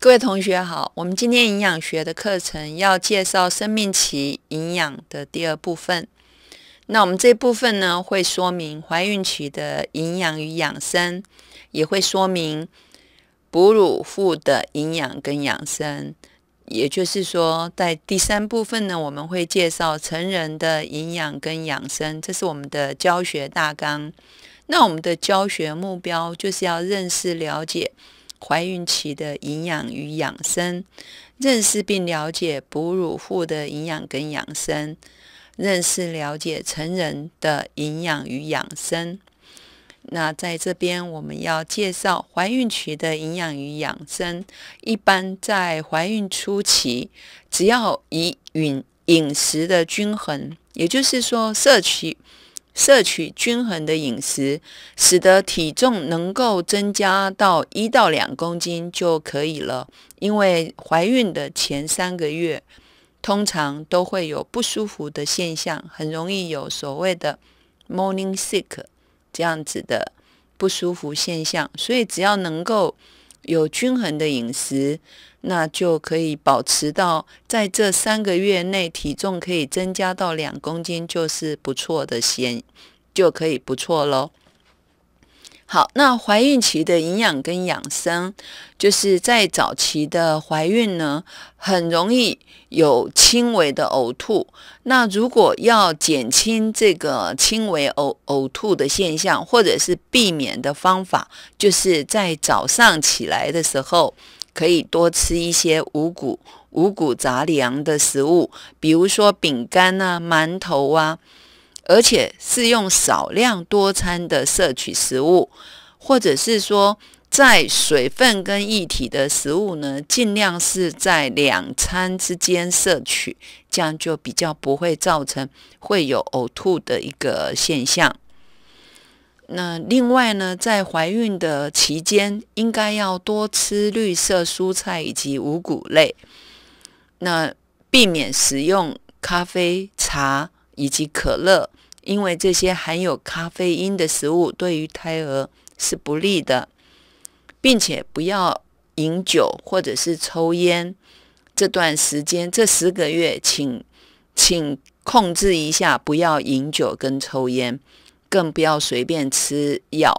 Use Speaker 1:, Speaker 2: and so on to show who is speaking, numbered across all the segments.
Speaker 1: 各位同学好，我们今天营养学的课程要介绍生命期营养的第二部分。那我们这部分呢，会说明怀孕期的营养与养生，也会说明哺乳妇的营养跟养生。也就是说，在第三部分呢，我们会介绍成人的营养跟养生。这是我们的教学大纲。那我们的教学目标就是要认识、了解。怀孕期的营养与养生，认识并了解哺乳妇的营养跟养生，认识了解成人的营养与养生。那在这边我们要介绍怀孕期的营养与养生。一般在怀孕初期，只要以饮饮食的均衡，也就是说，摄取。摄取均衡的饮食，使得体重能够增加到一到两公斤就可以了。因为怀孕的前三个月，通常都会有不舒服的现象，很容易有所谓的 morning sick 这样子的不舒服现象，所以只要能够。有均衡的饮食，那就可以保持到在这三个月内体重可以增加到两公斤，就是不错的，先就可以不错喽。好，那怀孕期的营养跟养生，就是在早期的怀孕呢，很容易有轻微的呕吐。那如果要减轻这个轻微呕呕吐的现象，或者是避免的方法，就是在早上起来的时候，可以多吃一些五谷五谷杂粮的食物，比如说饼干啊、馒头啊。而且是用少量多餐的摄取食物，或者是说在水分跟液体的食物呢，尽量是在两餐之间摄取，这样就比较不会造成会有呕吐的一个现象。那另外呢，在怀孕的期间，应该要多吃绿色蔬菜以及五谷类，那避免食用咖啡、茶以及可乐。因为这些含有咖啡因的食物对于胎儿是不利的，并且不要饮酒或者是抽烟。这段时间这十个月，请请控制一下，不要饮酒跟抽烟，更不要随便吃药，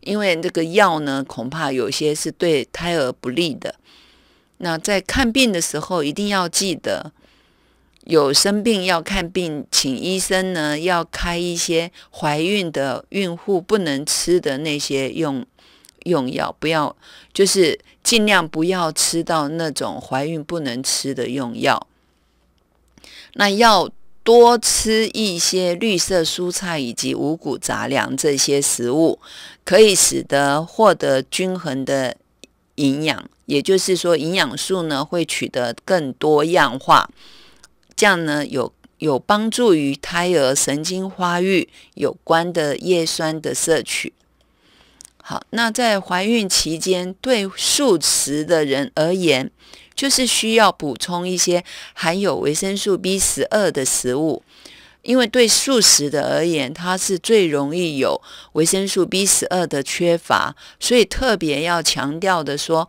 Speaker 1: 因为这个药呢，恐怕有些是对胎儿不利的。那在看病的时候，一定要记得。有生病要看病，请医生呢，要开一些怀孕的孕妇不能吃的那些用用药，不要就是尽量不要吃到那种怀孕不能吃的用药。那要多吃一些绿色蔬菜以及五谷杂粮这些食物，可以使得获得均衡的营养，也就是说，营养素呢会取得更多样化。这样呢，有有帮助于胎儿神经发育有关的叶酸的摄取。好，那在怀孕期间，对素食的人而言，就是需要补充一些含有维生素 B 十二的食物，因为对素食的而言，它是最容易有维生素 B 十二的缺乏，所以特别要强调的说，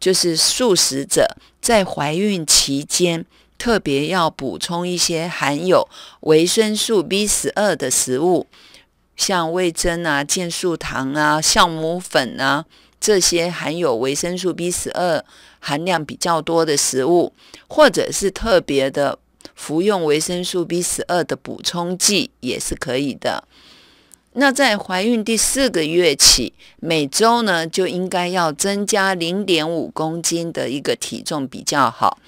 Speaker 1: 就是素食者在怀孕期间。特别要补充一些含有维生素 B 十二的食物，像味增啊、健素糖啊、酵母粉啊这些含有维生素 B 十二含量比较多的食物，或者是特别的服用维生素 B 十二的补充剂也是可以的。那在怀孕第四个月起，每周呢就应该要增加零点五公斤的一个体重比较好。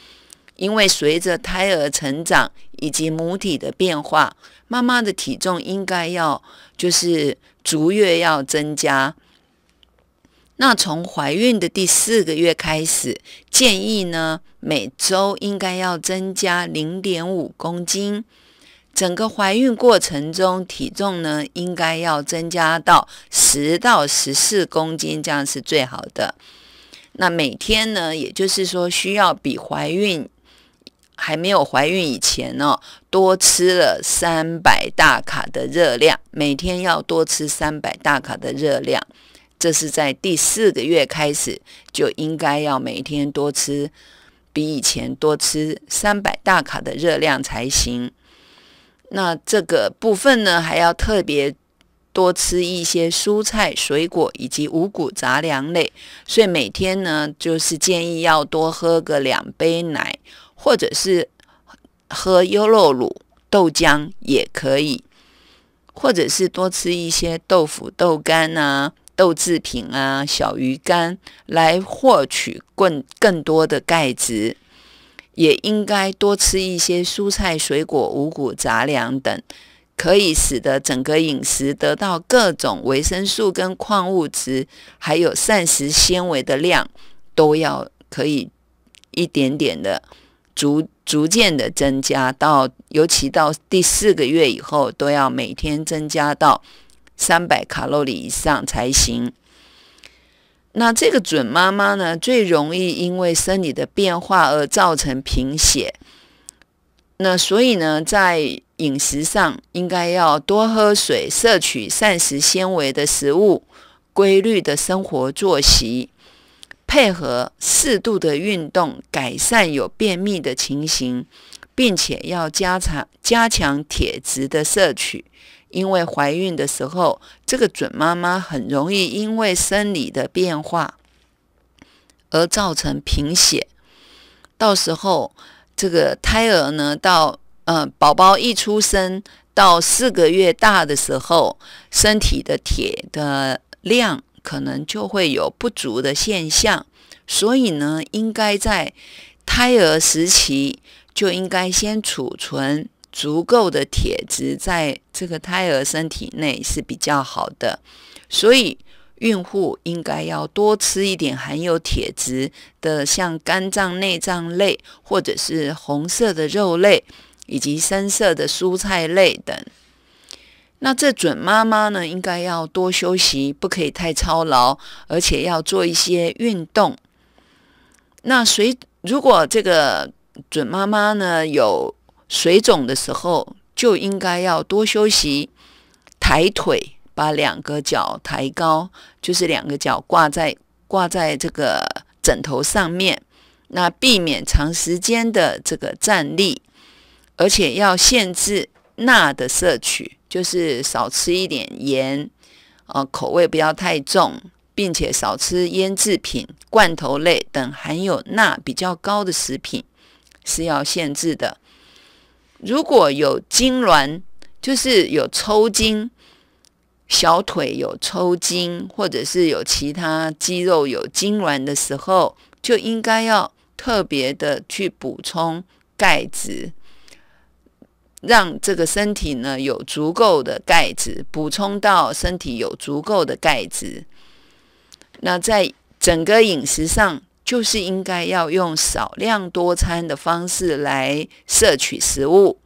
Speaker 1: 因为随着胎儿成长以及母体的变化，妈妈的体重应该要就是逐月要增加。那从怀孕的第四个月开始，建议呢每周应该要增加零点五公斤。整个怀孕过程中，体重呢应该要增加到十到十四公斤，这样是最好的。那每天呢，也就是说需要比怀孕。还没有怀孕以前呢，多吃了三百大卡的热量，每天要多吃三百大卡的热量。这是在第四个月开始就应该要每天多吃，比以前多吃三百大卡的热量才行。那这个部分呢，还要特别多吃一些蔬菜、水果以及五谷杂粮类。所以每天呢，就是建议要多喝个两杯奶。或者是喝优酪乳、豆浆也可以，或者是多吃一些豆腐、豆干呐、豆制品啊、小鱼干，来获取更更多的钙质。也应该多吃一些蔬菜、水果、五谷杂粮等，可以使得整个饮食得到各种维生素、跟矿物质，还有膳食纤维的量都要可以一点点的。逐逐渐的增加到，尤其到第四个月以后，都要每天增加到三百卡路里以上才行。那这个准妈妈呢，最容易因为生理的变化而造成贫血。那所以呢，在饮食上应该要多喝水，摄取膳食纤维的食物，规律的生活作息。配合适度的运动，改善有便秘的情形，并且要加强加强铁质的摄取，因为怀孕的时候，这个准妈妈很容易因为生理的变化而造成贫血。到时候，这个胎儿呢，到呃宝宝一出生到四个月大的时候，身体的铁的量。可能就会有不足的现象，所以呢，应该在胎儿时期就应该先储存足够的铁质，在这个胎儿身体内是比较好的。所以孕妇应该要多吃一点含有铁质的，像肝脏、内脏类，或者是红色的肉类，以及深色的蔬菜类等。那这准妈妈呢，应该要多休息，不可以太操劳，而且要做一些运动。那水如果这个准妈妈呢有水肿的时候，就应该要多休息，抬腿，把两个脚抬高，就是两个脚挂在挂在这个枕头上面，那避免长时间的这个站立，而且要限制钠的摄取。就是少吃一点盐，呃，口味不要太重，并且少吃腌制品、罐头类等含有钠比较高的食品，是要限制的。如果有痉挛，就是有抽筋，小腿有抽筋，或者是有其他肌肉有痉挛的时候，就应该要特别的去补充钙质。让这个身体呢有足够的钙质补充到身体有足够的钙质。那在整个饮食上，就是应该要用少量多餐的方式来摄取食物，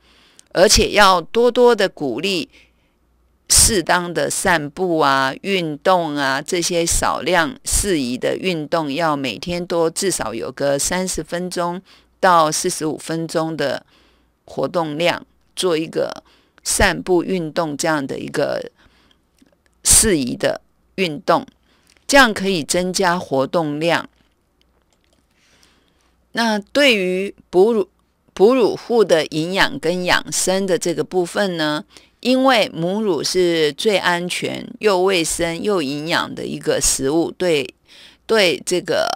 Speaker 1: 而且要多多的鼓励适当的散步啊、运动啊这些少量适宜的运动，要每天多至少有个三十分钟到四十五分钟的活动量。做一个散步运动这样的一个适宜的运动，这样可以增加活动量。那对于哺乳哺乳户的营养跟养生的这个部分呢，因为母乳是最安全又卫生又营养的一个食物，对对这个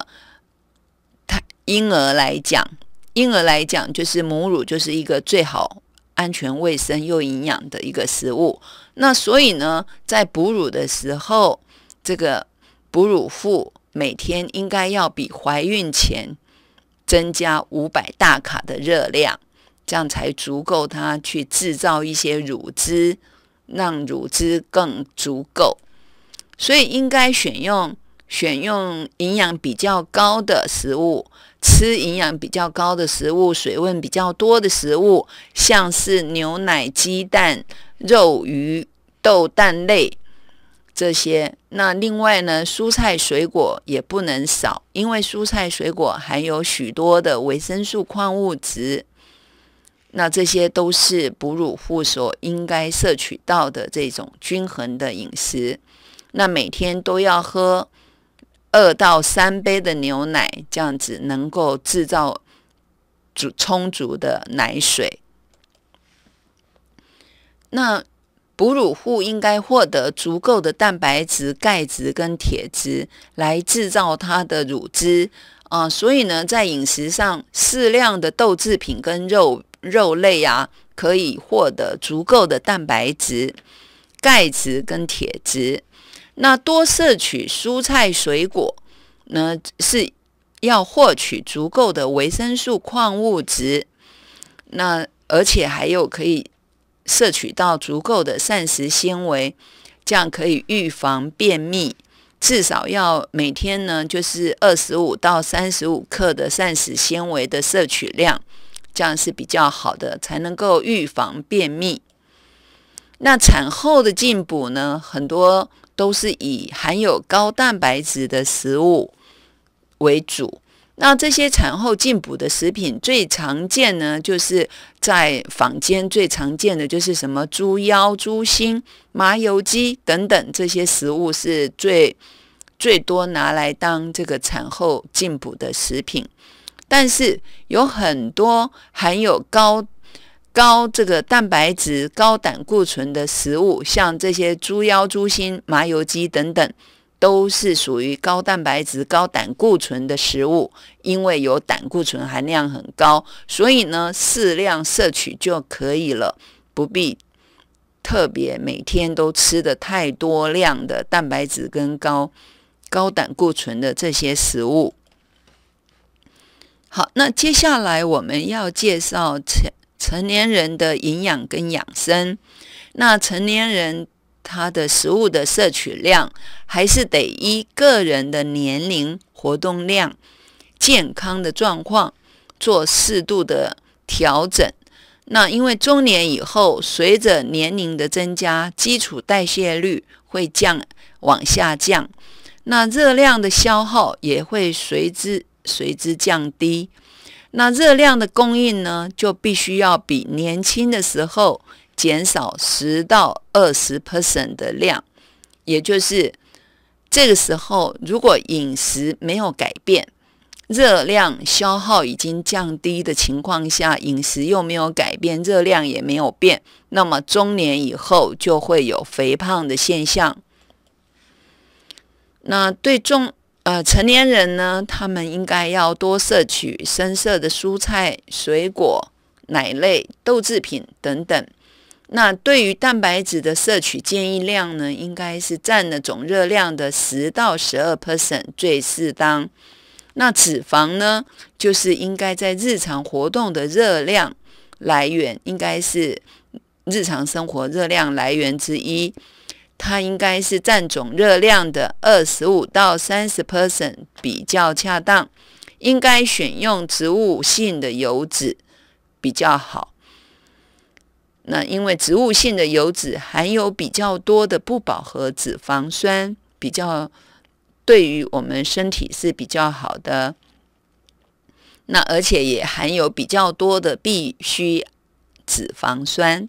Speaker 1: 他婴儿来讲，婴儿来讲就是母乳就是一个最好。安全、卫生又营养的一个食物。那所以呢，在哺乳的时候，这个哺乳妇每天应该要比怀孕前增加五百大卡的热量，这样才足够她去制造一些乳汁，让乳汁更足够。所以应该选用选用营养比较高的食物。吃营养比较高的食物，水分比较多的食物，像是牛奶、鸡蛋、肉、鱼、豆蛋类这些。那另外呢，蔬菜水果也不能少，因为蔬菜水果含有许多的维生素、矿物质。那这些都是哺乳妇所应该摄取到的这种均衡的饮食。那每天都要喝。二到三杯的牛奶，这样子能够制造足充足的奶水。那哺乳户应该获得足够的蛋白质、钙质跟铁质来制造它的乳汁啊。所以呢，在饮食上，适量的豆制品跟肉肉类啊，可以获得足够的蛋白质、钙质跟铁质。那多摄取蔬菜水果呢，是要获取足够的维生素、矿物质，那而且还有可以摄取到足够的膳食纤维，这样可以预防便秘。至少要每天呢，就是二十五到三十五克的膳食纤维的摄取量，这样是比较好的，才能够预防便秘。那产后的进补呢，很多。都是以含有高蛋白质的食物为主。那这些产后进补的食品，最常见呢，就是在坊间最常见的就是什么猪腰、猪心、麻油鸡等等这些食物，是最最多拿来当这个产后进补的食品。但是有很多含有高。高这个蛋白质、高胆固醇的食物，像这些猪腰、猪心、麻油鸡等等，都是属于高蛋白质、高胆固醇的食物。因为有胆固醇含量很高，所以呢，适量摄取就可以了，不必特别每天都吃的太多量的蛋白质跟高高胆固醇的这些食物。好，那接下来我们要介绍前。成年人的营养跟养生，那成年人他的食物的摄取量还是得依个人的年龄、活动量、健康的状况做适度的调整。那因为中年以后，随着年龄的增加，基础代谢率会降往下降，那热量的消耗也会随之随之降低。那热量的供应呢，就必须要比年轻的时候减少十到二十 percent 的量，也就是这个时候，如果饮食没有改变，热量消耗已经降低的情况下，饮食又没有改变，热量也没有变，那么中年以后就会有肥胖的现象。那对中。呃，成年人呢，他们应该要多摄取深色的蔬菜、水果、奶类、豆制品等等。那对于蛋白质的摄取建议量呢，应该是占了总热量的十到十二 percent 最适当。那脂肪呢，就是应该在日常活动的热量来源，应该是日常生活热量来源之一。它应该是占总热量的二十五到三十 percent 比较恰当，应该选用植物性的油脂比较好。那因为植物性的油脂含有比较多的不饱和脂肪酸，比较对于我们身体是比较好的。那而且也含有比较多的必需脂肪酸。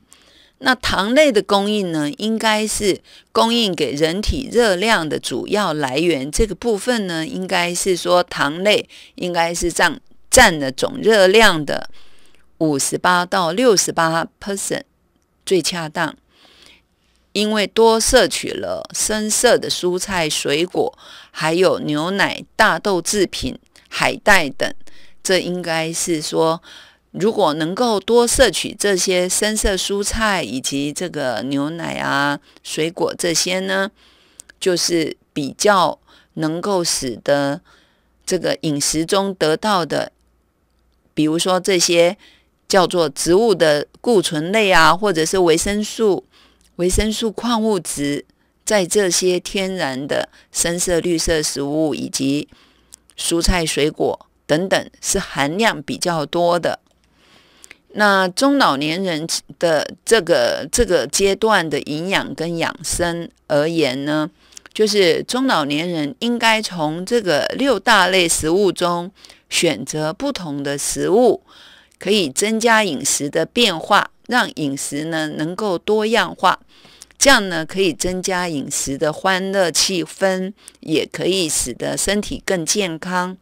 Speaker 1: 那糖类的供应呢，应该是供应给人体热量的主要来源。这个部分呢，应该是说糖类应该是占占了总热量的五十八到六十八 percent 最恰当。因为多摄取了深色的蔬菜、水果，还有牛奶、大豆制品、海带等，这应该是说。如果能够多摄取这些深色蔬菜以及这个牛奶啊、水果这些呢，就是比较能够使得这个饮食中得到的，比如说这些叫做植物的固醇类啊，或者是维生素、维生素、矿物质，在这些天然的深色绿色食物以及蔬菜、水果等等，是含量比较多的。那中老年人的这个这个阶段的营养跟养生而言呢，就是中老年人应该从这个六大类食物中选择不同的食物，可以增加饮食的变化，让饮食呢能够多样化，这样呢可以增加饮食的欢乐气氛，也可以使得身体更健康，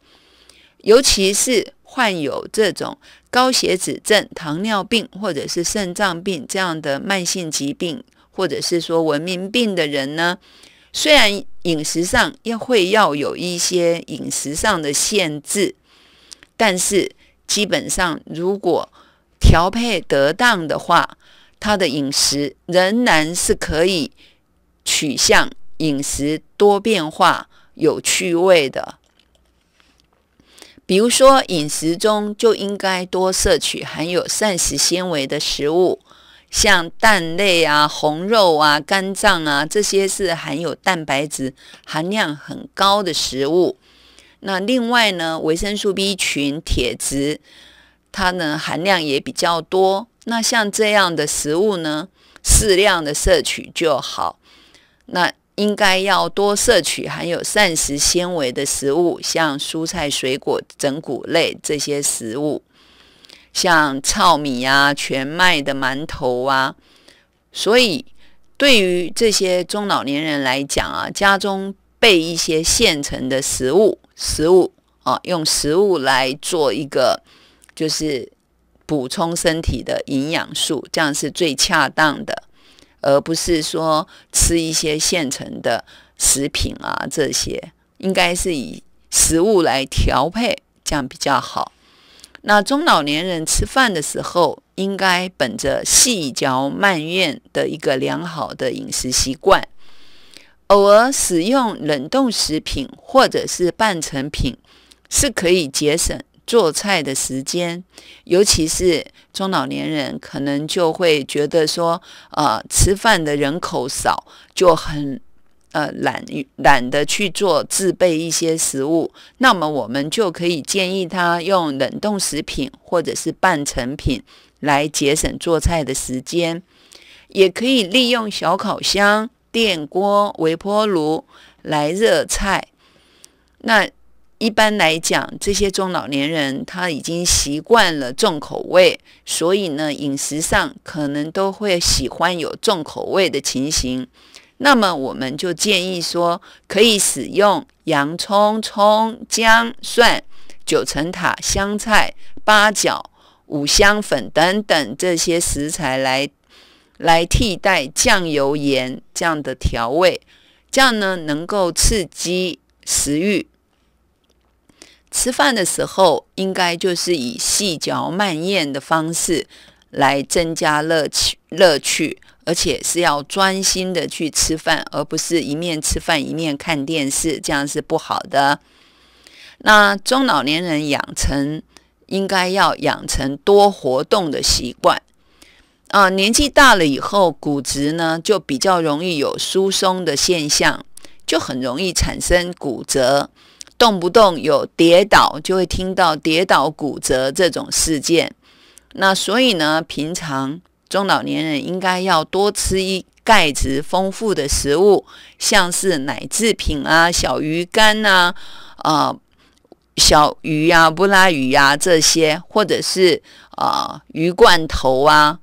Speaker 1: 尤其是。患有这种高血脂症、糖尿病或者是肾脏病这样的慢性疾病，或者是说文明病的人呢，虽然饮食上要会要有一些饮食上的限制，但是基本上如果调配得当的话，他的饮食仍然是可以取向饮食多变化、有趣味的。比如说，饮食中就应该多摄取含有膳食纤维的食物，像蛋类啊、红肉啊、肝脏啊，这些是含有蛋白质含量很高的食物。那另外呢，维生素 B 群、铁质，它呢含量也比较多。那像这样的食物呢，适量的摄取就好。那。应该要多摄取含有膳食纤维的食物，像蔬菜、水果、整谷类这些食物，像糙米啊、全麦的馒头啊。所以，对于这些中老年人来讲啊，家中备一些现成的食物，食物啊，用食物来做一个，就是补充身体的营养素，这样是最恰当的。而不是说吃一些现成的食品啊，这些应该是以食物来调配，这样比较好。那中老年人吃饭的时候，应该本着细嚼慢咽的一个良好的饮食习惯，偶尔使用冷冻食品或者是半成品是可以节省。做菜的时间，尤其是中老年人，可能就会觉得说，呃，吃饭的人口少，就很，呃，懒，懒得去做自备一些食物。那么，我们就可以建议他用冷冻食品或者是半成品来节省做菜的时间，也可以利用小烤箱、电锅、微波炉来热菜。那。一般来讲，这些中老年人他已经习惯了重口味，所以呢，饮食上可能都会喜欢有重口味的情形。那么，我们就建议说，可以使用洋葱、葱、姜、蒜、九层塔、香菜、八角、五香粉等等这些食材来来替代酱油、盐这样的调味，这样呢，能够刺激食欲。吃饭的时候，应该就是以细嚼慢咽的方式来增加乐趣乐趣，而且是要专心的去吃饭，而不是一面吃饭一面看电视，这样是不好的。那中老年人养成应该要养成多活动的习惯啊，年纪大了以后，骨质呢就比较容易有疏松的现象，就很容易产生骨折。动不动有跌倒，就会听到跌倒骨折这种事件。那所以呢，平常中老年人应该要多吃一钙质丰富的食物，像是奶制品啊、小鱼干呐、啊小鱼啊、布拉鱼啊这些，或者是啊鱼罐头啊、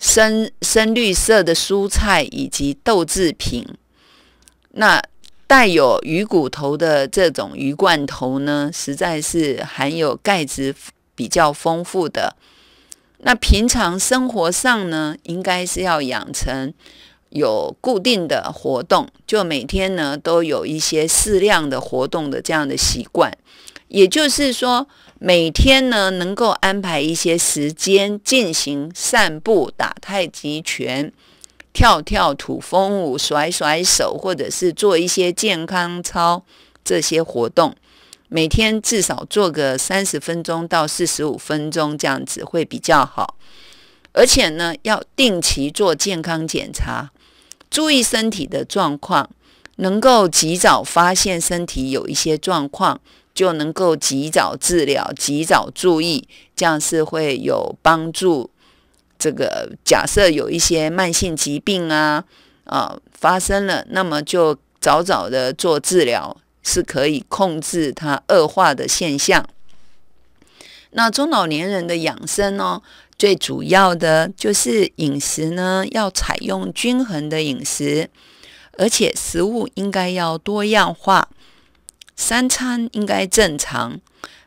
Speaker 1: 深深绿色的蔬菜以及豆制品。那。带有鱼骨头的这种鱼罐头呢，实在是含有钙质比较丰富的。那平常生活上呢，应该是要养成有固定的活动，就每天呢都有一些适量的活动的这样的习惯。也就是说，每天呢能够安排一些时间进行散步、打太极拳。跳跳土风舞，甩甩手，或者是做一些健康操这些活动，每天至少做个三十分钟到四十五分钟，这样子会比较好。而且呢，要定期做健康检查，注意身体的状况，能够及早发现身体有一些状况，就能够及早治疗、及早注意，这样是会有帮助。这个假设有一些慢性疾病啊，啊发生了，那么就早早的做治疗，是可以控制它恶化的现象。那中老年人的养生呢，最主要的就是饮食呢，要采用均衡的饮食，而且食物应该要多样化，三餐应该正常，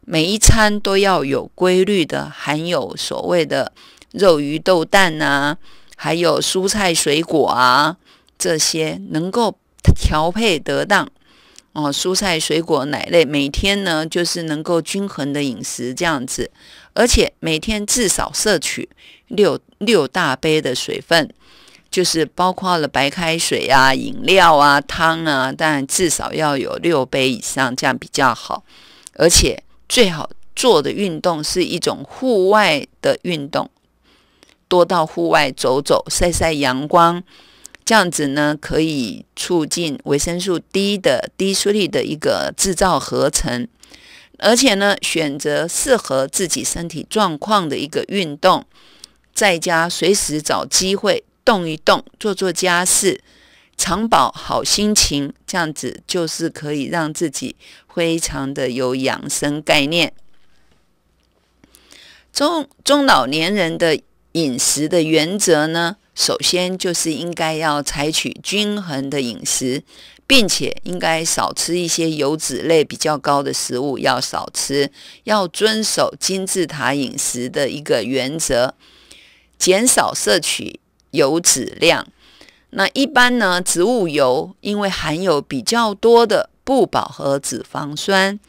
Speaker 1: 每一餐都要有规律的，含有所谓的。肉、鱼、豆、蛋啊，还有蔬菜、水果啊，这些能够调配得当哦。蔬菜、水果、奶类，每天呢就是能够均衡的饮食这样子，而且每天至少摄取六六大杯的水分，就是包括了白开水啊、饮料啊、汤啊，但至少要有六杯以上，这样比较好。而且最好做的运动是一种户外的运动。多到户外走走，晒晒阳光，这样子呢可以促进维生素 D 的、低速率的一个制造合成。而且呢，选择适合自己身体状况的一个运动，在家随时找机会动一动，做做家事，常保好心情。这样子就是可以让自己非常的有养生概念。中中老年人的。饮食的原则呢，首先就是应该要采取均衡的饮食，并且应该少吃一些油脂类比较高的食物，要少吃，要遵守金字塔饮食的一个原则，减少摄取油脂量。那一般呢，植物油因为含有比较多的不饱和脂肪酸，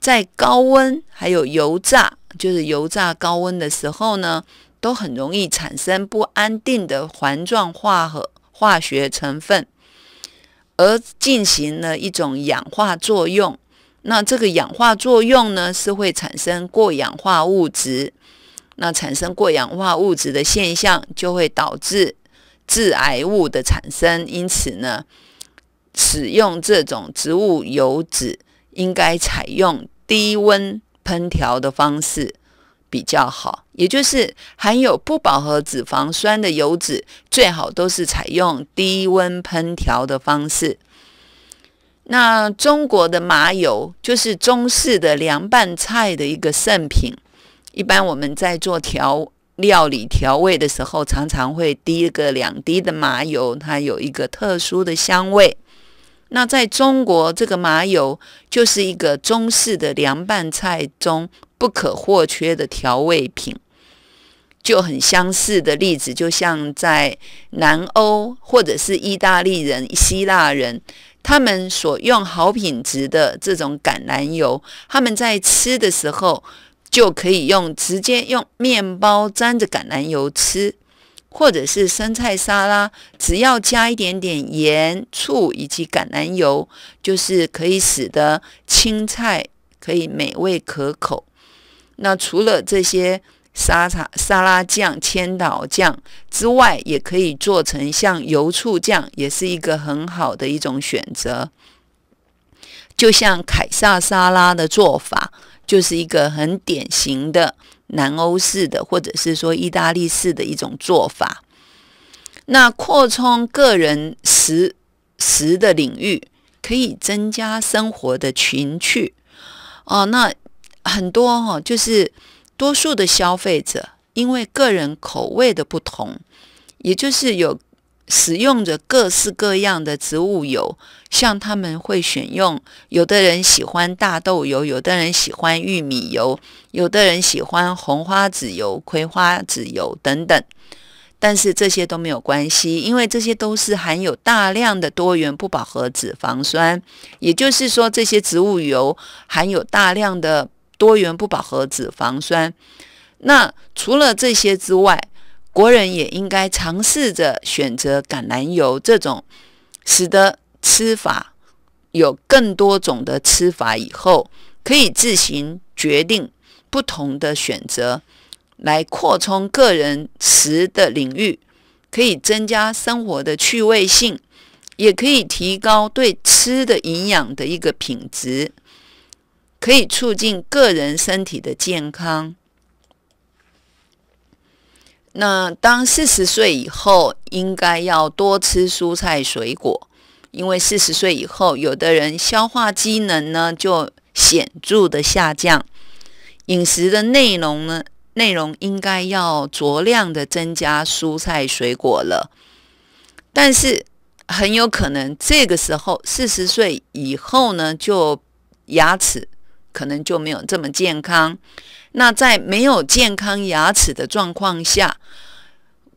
Speaker 1: 在高温还有油炸，就是油炸高温的时候呢。都很容易产生不安定的环状化合化学成分，而进行了一种氧化作用。那这个氧化作用呢，是会产生过氧化物质。那产生过氧化物质的现象，就会导致致癌物的产生。因此呢，使用这种植物油脂，应该采用低温烹调的方式。比较好，也就是含有不饱和脂肪酸的油脂，最好都是采用低温烹调的方式。那中国的麻油就是中式的凉拌菜的一个圣品。一般我们在做调料理调味的时候，常常会滴个两滴的麻油，它有一个特殊的香味。那在中国，这个麻油就是一个中式的凉拌菜中。不可或缺的调味品，就很相似的例子，就像在南欧或者是意大利人、希腊人，他们所用好品质的这种橄榄油，他们在吃的时候就可以用直接用面包沾着橄榄油吃，或者是生菜沙拉，只要加一点点盐、醋以及橄榄油，就是可以使得青菜可以美味可口。那除了这些沙茶、沙拉酱、千岛酱之外，也可以做成像油醋酱，也是一个很好的一种选择。就像凯撒沙拉的做法，就是一个很典型的南欧式的，或者是说意大利式的一种做法。那扩充个人食食的领域，可以增加生活的情趣哦。那。很多哈，就是多数的消费者因为个人口味的不同，也就是有使用着各式各样的植物油，像他们会选用，有的人喜欢大豆油，有的人喜欢玉米油，有的人喜欢红花籽油、葵花籽油等等。但是这些都没有关系，因为这些都是含有大量的多元不饱和脂肪酸，也就是说这些植物油含有大量的。多元不饱和脂肪酸。那除了这些之外，国人也应该尝试着选择橄榄油这种，使得吃法有更多种的吃法。以后可以自行决定不同的选择，来扩充个人吃的领域，可以增加生活的趣味性，也可以提高对吃的营养的一个品质。可以促进个人身体的健康。那当四十岁以后，应该要多吃蔬菜水果，因为四十岁以后，有的人消化机能呢就显著的下降。饮食的内容呢，内容应该要酌量的增加蔬菜水果了。但是很有可能，这个时候四十岁以后呢，就牙齿。可能就没有这么健康。那在没有健康牙齿的状况下，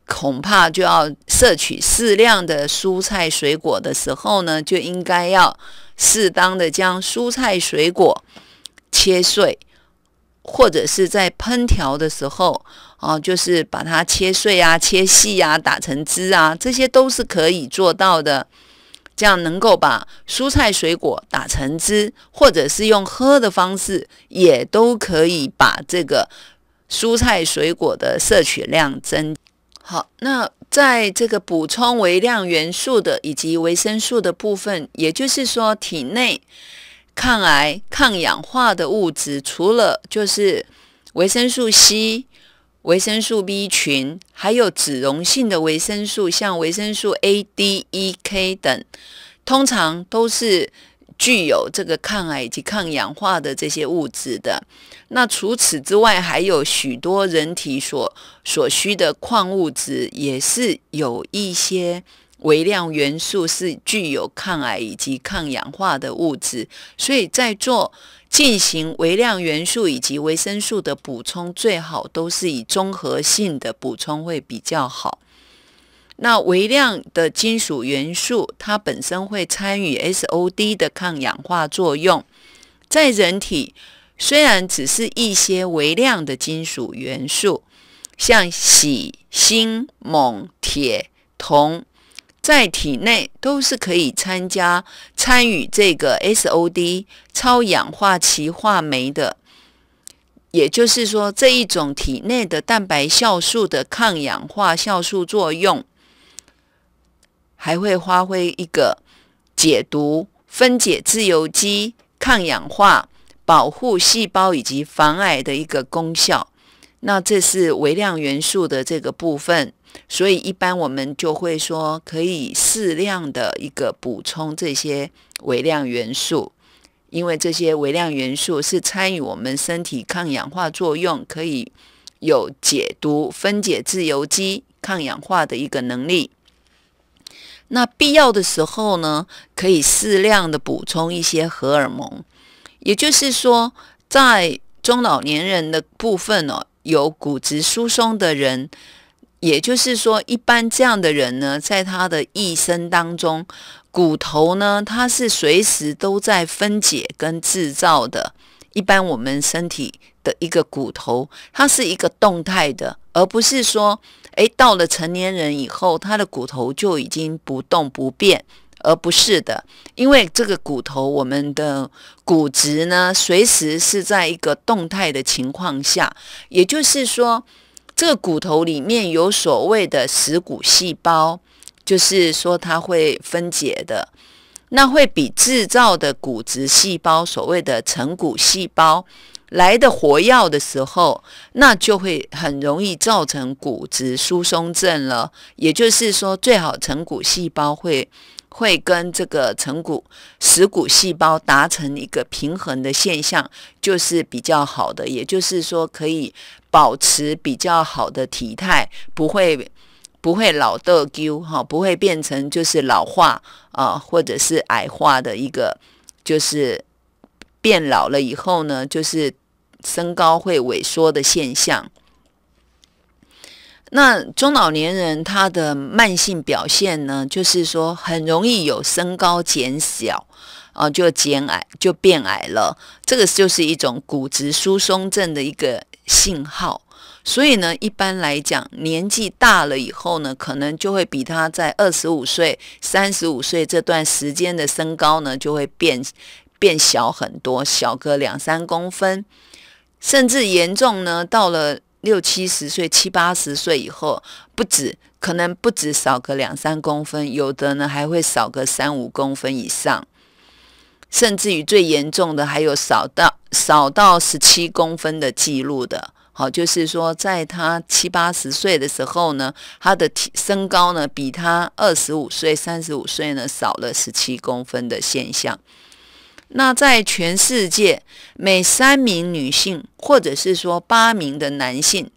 Speaker 1: 恐怕就要摄取适量的蔬菜水果的时候呢，就应该要适当的将蔬菜水果切碎，或者是在烹调的时候啊，就是把它切碎啊、切细啊、打成汁啊，这些都是可以做到的。这样能够把蔬菜水果打成汁，或者是用喝的方式，也都可以把这个蔬菜水果的摄取量增好。那在这个补充微量元素的以及维生素的部分，也就是说，体内抗癌抗氧化的物质，除了就是维生素 C。维生素 B 群，还有脂溶性的维生素，像维生素 A、D、E、K 等，通常都是具有这个抗癌以及抗氧化的这些物质的。那除此之外，还有许多人体所所需的矿物质，也是有一些微量元素是具有抗癌以及抗氧化的物质。所以在做。进行微量元素以及维生素的补充，最好都是以综合性的补充会比较好。那微量的金属元素，它本身会参与 SOD 的抗氧化作用。在人体，虽然只是一些微量的金属元素，像硒、锌、锰、铁、铜。在体内都是可以参加参与这个 SOD 超氧化歧化酶的，也就是说这一种体内的蛋白酵素的抗氧化酵素作用，还会发挥一个解毒、分解自由基、抗氧化、保护细胞以及防癌的一个功效。那这是微量元素的这个部分。所以一般我们就会说，可以适量的一个补充这些微量元素，因为这些微量元素是参与我们身体抗氧化作用，可以有解毒、分解自由基、抗氧化的一个能力。那必要的时候呢，可以适量的补充一些荷尔蒙。也就是说，在中老年人的部分哦，有骨质疏松的人。也就是说，一般这样的人呢，在他的一生当中，骨头呢，它是随时都在分解跟制造的。一般我们身体的一个骨头，它是一个动态的，而不是说，诶，到了成年人以后，他的骨头就已经不动不变，而不是的，因为这个骨头，我们的骨质呢，随时是在一个动态的情况下，也就是说。这个骨头里面有所谓的死骨细胞，就是说它会分解的，那会比制造的骨质细胞，所谓的成骨细胞来的活药的时候，那就会很容易造成骨质疏松症了。也就是说，最好成骨细胞会。会跟这个成骨、骨细胞达成一个平衡的现象，就是比较好的。也就是说，可以保持比较好的体态，不会不会老掉灸哈，不会变成就是老化啊，或者是矮化的一个，就是变老了以后呢，就是身高会萎缩的现象。那中老年人他的慢性表现呢，就是说很容易有身高减小，啊，就减矮，就变矮了。这个就是一种骨质疏松症的一个信号。所以呢，一般来讲，年纪大了以后呢，可能就会比他在二十五岁、三十五岁这段时间的身高呢，就会变变小很多，小个两三公分，甚至严重呢，到了。六七十岁、七八十岁以后，不止，可能不止少个两三公分，有的呢还会少个三五公分以上，甚至于最严重的还有少到少到十七公分的记录的。好，就是说，在他七八十岁的时候呢，他的身身高呢比他二十五岁、三十五岁呢少了十七公分的现象。那在全世界，每三名女性或者是说八名的男性，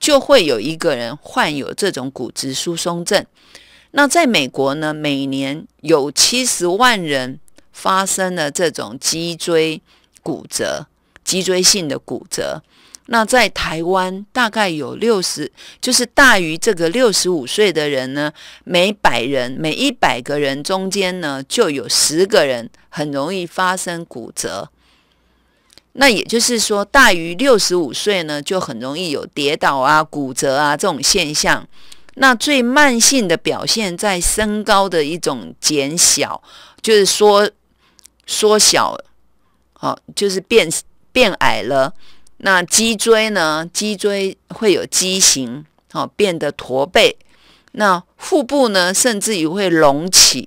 Speaker 1: 就会有一个人患有这种骨质疏松症。那在美国呢，每年有七十万人发生了这种脊椎骨折、脊椎性的骨折。那在台湾大概有六十，就是大于这个六十五岁的人呢，每百人每一百个人中间呢，就有十个人很容易发生骨折。那也就是说，大于六十五岁呢，就很容易有跌倒啊、骨折啊这种现象。那最慢性的表现在身高的一种减小，就是缩缩小，好，就是变变矮了。那脊椎呢？脊椎会有畸形，哦，变得驼背。那腹部呢？甚至于会隆起。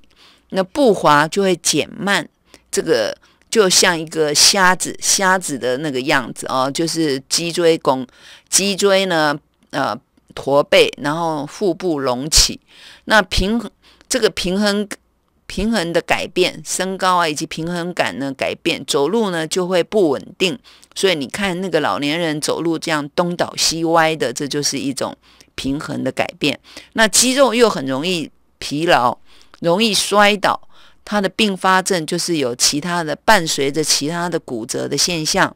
Speaker 1: 那步滑就会减慢，这个就像一个瞎子，瞎子的那个样子哦，就是脊椎弓，脊椎呢，呃，驼背，然后腹部隆起。那平这个平衡。平衡的改变，身高啊，以及平衡感呢改变，走路呢就会不稳定。所以你看那个老年人走路这样东倒西歪的，这就是一种平衡的改变。那肌肉又很容易疲劳，容易摔倒，它的并发症就是有其他的伴随着其他的骨折的现象。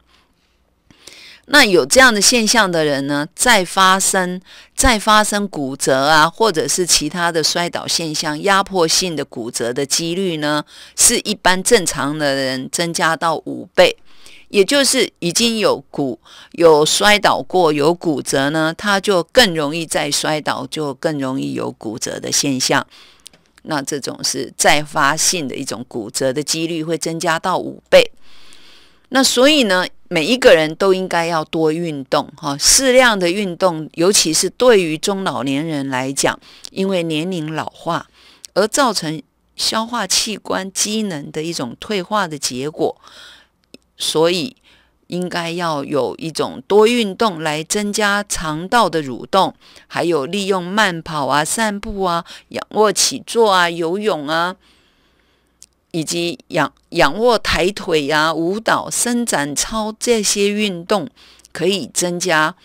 Speaker 1: 那有这样的现象的人呢，再发生、再发生骨折啊，或者是其他的摔倒现象、压迫性的骨折的几率呢，是一般正常的人增加到五倍。也就是已经有骨有摔倒过、有骨折呢，他就更容易再摔倒，就更容易有骨折的现象。那这种是再发性的一种骨折的几率会增加到五倍。那所以呢？每一个人都应该要多运动哈，适量的运动，尤其是对于中老年人来讲，因为年龄老化而造成消化器官机能的一种退化的结果，所以应该要有一种多运动来增加肠道的蠕动，还有利用慢跑啊、散步啊、仰卧起坐啊、游泳啊。以及仰仰卧抬腿呀、舞蹈、伸展操这些运动，可以增加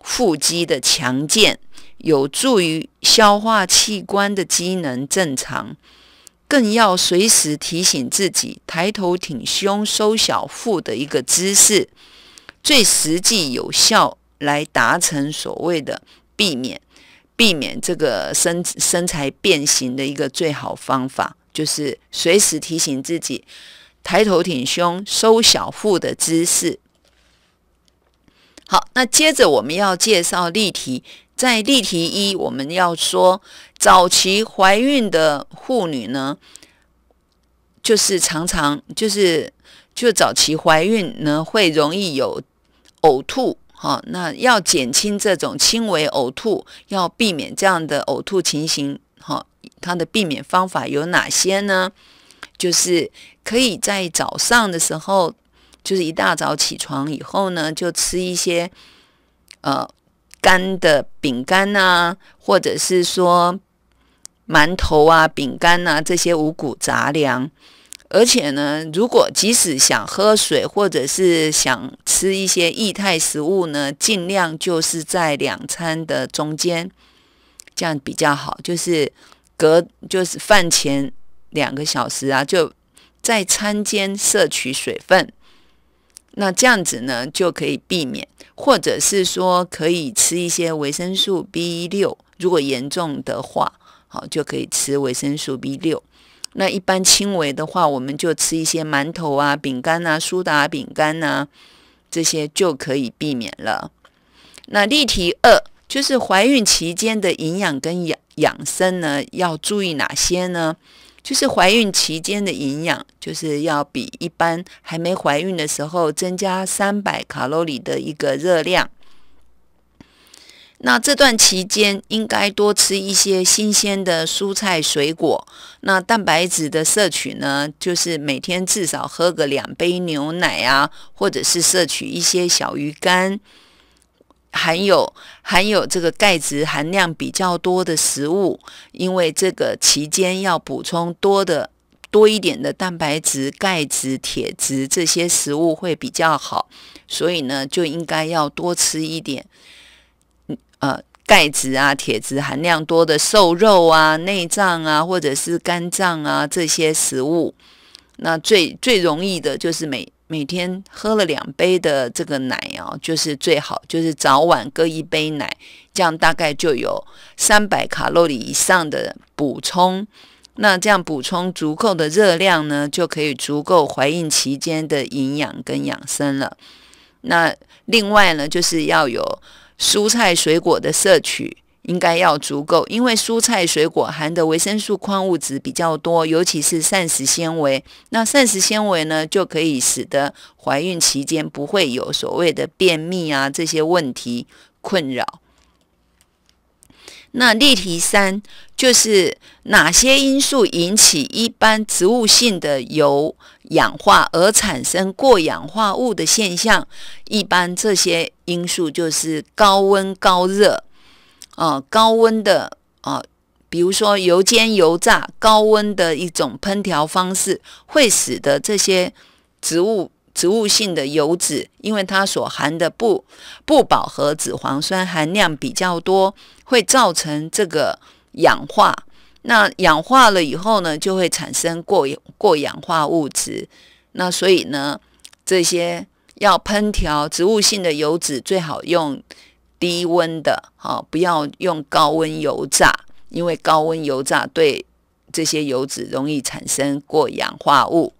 Speaker 1: 腹肌的强健，有助于消化器官的机能正常。更要随时提醒自己抬头挺胸、收小腹的一个姿势，最实际有效来达成所谓的避免避免这个身身材变形的一个最好方法。就是随时提醒自己抬头挺胸收小腹的姿势。好，那接着我们要介绍例题，在例题一，我们要说早期怀孕的妇女呢，就是常常就是就早期怀孕呢会容易有呕吐好，那要减轻这种轻微呕吐，要避免这样的呕吐情形。它的避免方法有哪些呢？就是可以在早上的时候，就是一大早起床以后呢，就吃一些呃干的饼干呐，或者是说馒头啊、饼干呐这些五谷杂粮。而且呢，如果即使想喝水或者是想吃一些液态食物呢，尽量就是在两餐的中间，这样比较好。就是。隔就是饭前两个小时啊，就在餐间摄取水分，那这样子呢就可以避免，或者是说可以吃一些维生素 B 六，如果严重的话，好就可以吃维生素 B 六。那一般轻微的话，我们就吃一些馒头啊、饼干啊、苏打饼干啊这些就可以避免了。那例题二就是怀孕期间的营养跟养。养生呢要注意哪些呢？就是怀孕期间的营养，就是要比一般还没怀孕的时候增加三百卡路里的一个热量。那这段期间应该多吃一些新鲜的蔬菜水果。那蛋白质的摄取呢，就是每天至少喝个两杯牛奶啊，或者是摄取一些小鱼干。含有含有这个钙质含量比较多的食物，因为这个期间要补充多的多一点的蛋白质、钙质、铁质这些食物会比较好，所以呢就应该要多吃一点，呃，钙质啊、铁质含量多的瘦肉啊、内脏啊，或者是肝脏啊这些食物，那最最容易的就是每。每天喝了两杯的这个奶哦，就是最好，就是早晚各一杯奶，这样大概就有三百卡路里以上的补充。那这样补充足够的热量呢，就可以足够怀孕期间的营养跟养生了。那另外呢，就是要有蔬菜水果的摄取。应该要足够，因为蔬菜水果含的维生素、矿物质比较多，尤其是膳食纤维。那膳食纤维呢，就可以使得怀孕期间不会有所谓的便秘啊这些问题困扰。那例题三就是哪些因素引起一般植物性的油氧化而产生过氧化物的现象？一般这些因素就是高温、高热。呃，高温的呃，比如说油煎、油炸，高温的一种烹调方式，会使得这些植物植物性的油脂，因为它所含的不不饱和脂肪酸含量比较多，会造成这个氧化。那氧化了以后呢，就会产生过过氧化物质。那所以呢，这些要烹调植物性的油脂，最好用。低温的，好，不要用高温油炸，因为高温油炸对这些油脂容易产生过氧化物。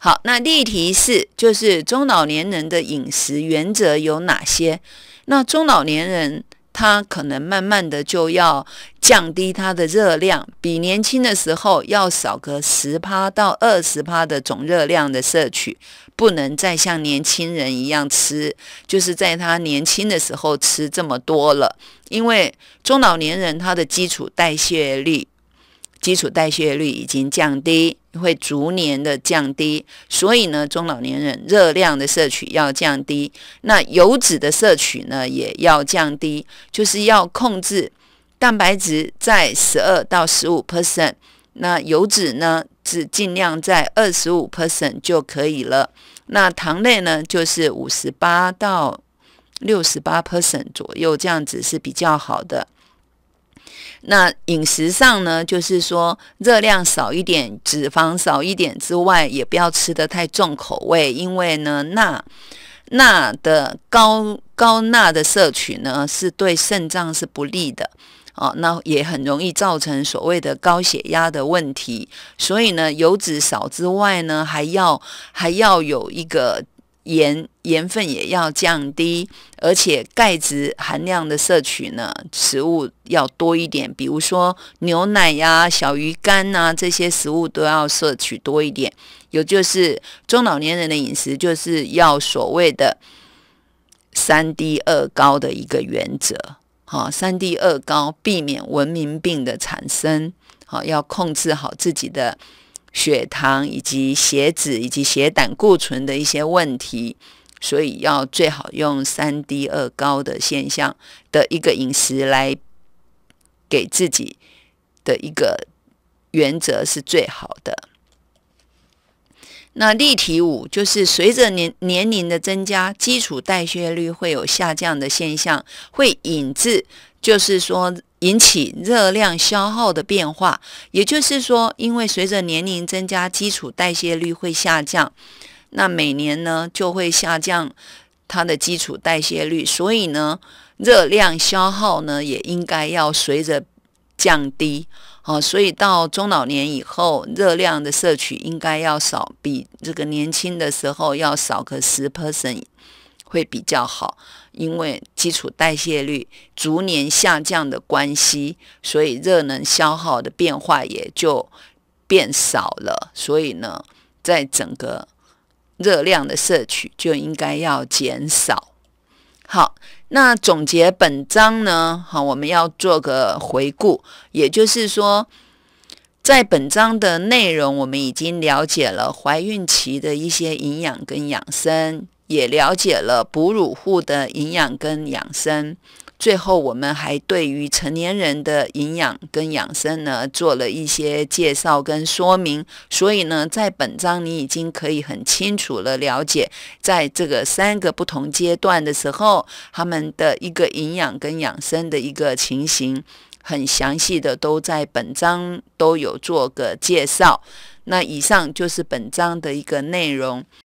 Speaker 1: 好，那例题四就是中老年人的饮食原则有哪些？那中老年人。他可能慢慢的就要降低他的热量，比年轻的时候要少个十趴到二十趴的总热量的摄取，不能再像年轻人一样吃，就是在他年轻的时候吃这么多了，因为中老年人他的基础代谢率，基础代谢率已经降低。会逐年的降低，所以呢，中老年人热量的摄取要降低，那油脂的摄取呢也要降低，就是要控制蛋白质在十二到十五 percent，那油脂呢只尽量在二十五 percent 就可以了，那糖类呢就是五十八到六十八 percent 左右，这样子是比较好的。那饮食上呢，就是说热量少一点，脂肪少一点之外，也不要吃的太重口味，因为呢，钠钠的高高钠的摄取呢，是对肾脏是不利的，哦，那也很容易造成所谓的高血压的问题，所以呢，油脂少之外呢，还要还要有一个。盐盐分也要降低，而且钙质含量的摄取呢，食物要多一点，比如说牛奶呀、小鱼干呐这些食物都要摄取多一点。有就是中老年人的饮食就是要所谓的“三低二高”的一个原则，好，三低二高，避免文明病的产生，好，要控制好自己的。血糖以及血脂以及血胆固醇的一些问题，所以要最好用三低二高的现象的一个饮食来给自己的一个原则是最好的。那例题五就是随着年年龄的增加，基础代谢率会有下降的现象，会引致就是说。引起热量消耗的变化，也就是说，因为随着年龄增加，基础代谢率会下降，那每年呢就会下降它的基础代谢率，所以呢，热量消耗呢也应该要随着降低。好，所以到中老年以后，热量的摄取应该要少，比这个年轻的时候要少个十 percent 会比较好。因为基础代谢率逐年下降的关系，所以热能消耗的变化也就变少了。所以呢，在整个热量的摄取就应该要减少。好，那总结本章呢，好，我们要做个回顾。也就是说，在本章的内容，我们已经了解了怀孕期的一些营养跟养生。也了解了哺乳户的营养跟养生，最后我们还对于成年人的营养跟养生呢做了一些介绍跟说明。所以呢，在本章你已经可以很清楚的了解，在这个三个不同阶段的时候，他们的一个营养跟养生的一个情形，很详细的都在本章都有做个介绍。那以上就是本章的一个内容。